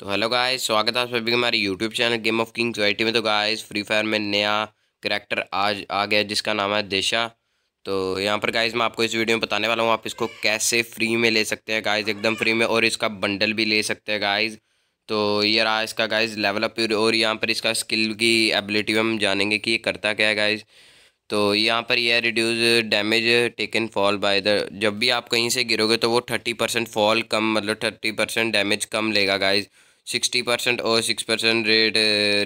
तो hello guys स्वागत है आप सभी हमारे YouTube channel game of kings Y में तो गाइस फ्री फायर में नया करेक्टर आज आ गया जिसका नाम है देशा तो यहाँ पर गाइस मैं आपको इस वीडियो में बताने वाला हूँ आप इसको कैसे फ्री में ले सकते हैं गाइस एकदम फ्री में और इसका बंडल भी ले सकते हैं गाइज़ तो ये रहा इसका गाइज लेवलअप और यहाँ पर इसका स्किल की एबिलिटी हम जानेंगे कि ये करता क्या है गाइज तो यहाँ पर यह reduce damage taken fall by the जब भी आप कहीं से गिरोगे तो वो थर्टी परसेंट फॉल कम मतलब थर्टी परसेंट डैमेज कम लेगा गाइज सिक्सटी परसेंट और सिक्स परसेंट रेट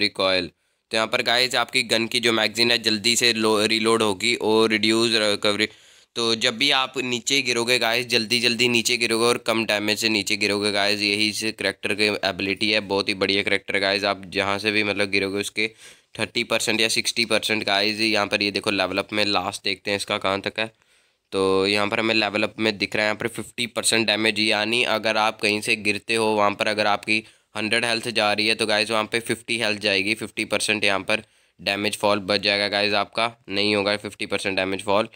रिकॉयल तो यहाँ पर गाइज आपकी गन की जो मैगजीन है जल्दी से रिलोड होगी और रिड्यूस रिकवरी तो जब भी आप नीचे गिरोगे गाइज जल्दी जल्दी नीचे गिरोगे और कम डैमेज से नीचे गिरोगे गाइज यही इस करेक्टर की एबिलिटी है बहुत ही बढ़िया करेक्टर गाइज़ आप जहाँ से भी मतलब गिरोगे उसके थर्टी परसेंट या सिक्सटी परसेंट का आइज यहाँ पर ये देखो लेवलअप में लास्ट देखते हैं इसका कहाँ तक है तो यहाँ पर हमें लेवलअप में दिख रहा है यहाँ पर फिफ्टी परसेंट डैमेज यानी अगर आप कहीं से गिरते हो वहाँ पर अगर आपकी हंड्रेड हेल्थ जा रही है तो गाइज़ वहाँ पे फिफ्टी हेल्थ जाएगी फिफ्टी परसेंट यहाँ पर डैमेज फॉल बच जाएगा गाइज़ आपका नहीं होगा फिफ्टी परसेंट डैमेज फॉल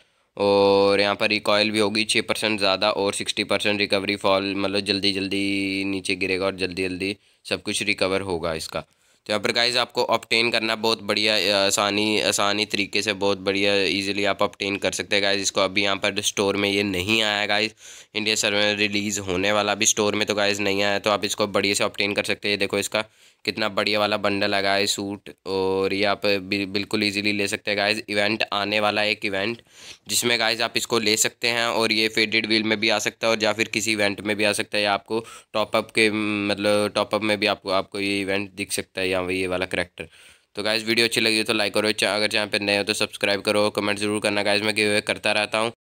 और यहाँ पर रिकॉयल भी होगी छः परसेंट ज़्यादा और सिक्सटी परसेंट रिकवरी फॉल मतलब जल्दी जल्दी नीचे गिरेगा और जल्दी जल्दी सब कुछ रिकवर होगा इसका तो यहाँ पर गाइज आपको ऑप्टेन करना बहुत बढ़िया आसानी आसानी तरीके से बहुत बढ़िया इजीली आप ऑप्टेन कर सकते हैं गाइज इसको अभी यहाँ पर स्टोर में ये नहीं आया गाइज इंडिया सर्वे में रिलीज़ होने वाला अभी स्टोर में तो गाइज नहीं आया तो आप इसको बढ़िया से ऑप्टेन कर सकते हैं देखो इसका कितना बढ़िया वाला बंडल है गाइज सूट और ये आप बिल्कुल ईजिली ले सकते हैं गाइज इवेंट आने वाला एक इवेंट जिसमें गाइज आप इसको ले सकते हैं और ये फेडेड व्हील में भी आ सकता है और या फिर किसी इवेंट में भी आ सकता है या आपको टॉपअप के मतलब टॉपअप में भी आपको आपको ये इवेंट दिख सकता है या ये वाला करेक्टर तो गाइज़ वीडियो अच्छी लगी हो तो लाइक करो अगर चैनल पर नए हो तो सब्सक्राइब करो कमेंट जरूर करना गाइज़ मैं गिव करता रहता हूँ